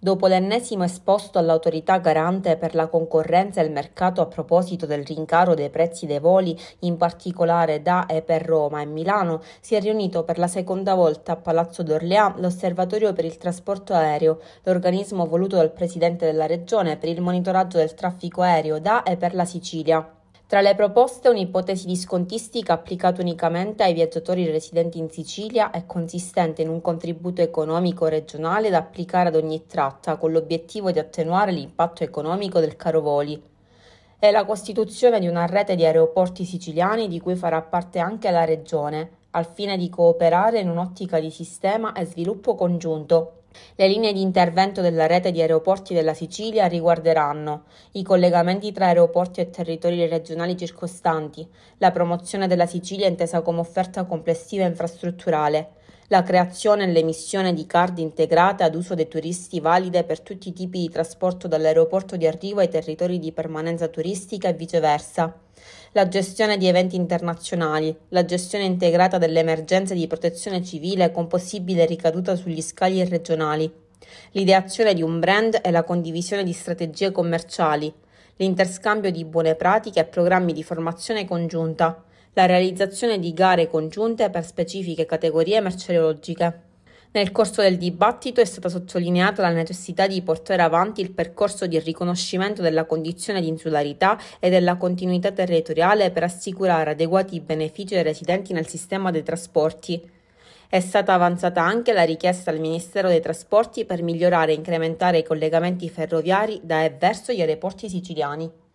dopo l'ennesimo esposto all'autorità garante per la concorrenza e il mercato a proposito del rincaro dei prezzi dei voli, in particolare da e per Roma e Milano, si è riunito per la seconda volta a Palazzo d'Orléans l'Osservatorio per il trasporto aereo, l'organismo voluto dal Presidente della Regione per il monitoraggio del traffico aereo da e per la Sicilia. Tra le proposte un'ipotesi di scontistica applicata unicamente ai viaggiatori residenti in Sicilia e consistente in un contributo economico regionale da applicare ad ogni tratta con l'obiettivo di attenuare l'impatto economico del caro voli e la costituzione di una rete di aeroporti siciliani di cui farà parte anche la Regione, al fine di cooperare in un'ottica di sistema e sviluppo congiunto. Le linee di intervento della rete di aeroporti della Sicilia riguarderanno i collegamenti tra aeroporti e territori regionali circostanti, la promozione della Sicilia intesa come offerta complessiva infrastrutturale, la creazione e l'emissione di card integrate ad uso dei turisti valide per tutti i tipi di trasporto dall'aeroporto di arrivo ai territori di permanenza turistica e viceversa, la gestione di eventi internazionali, la gestione integrata delle emergenze di protezione civile con possibile ricaduta sugli scali regionali, l'ideazione di un brand e la condivisione di strategie commerciali, l'interscambio di buone pratiche e programmi di formazione congiunta, la realizzazione di gare congiunte per specifiche categorie merceologiche. Nel corso del dibattito è stata sottolineata la necessità di portare avanti il percorso di riconoscimento della condizione di insularità e della continuità territoriale per assicurare adeguati benefici ai residenti nel sistema dei trasporti. È stata avanzata anche la richiesta al Ministero dei Trasporti per migliorare e incrementare i collegamenti ferroviari da e verso gli aeroporti siciliani.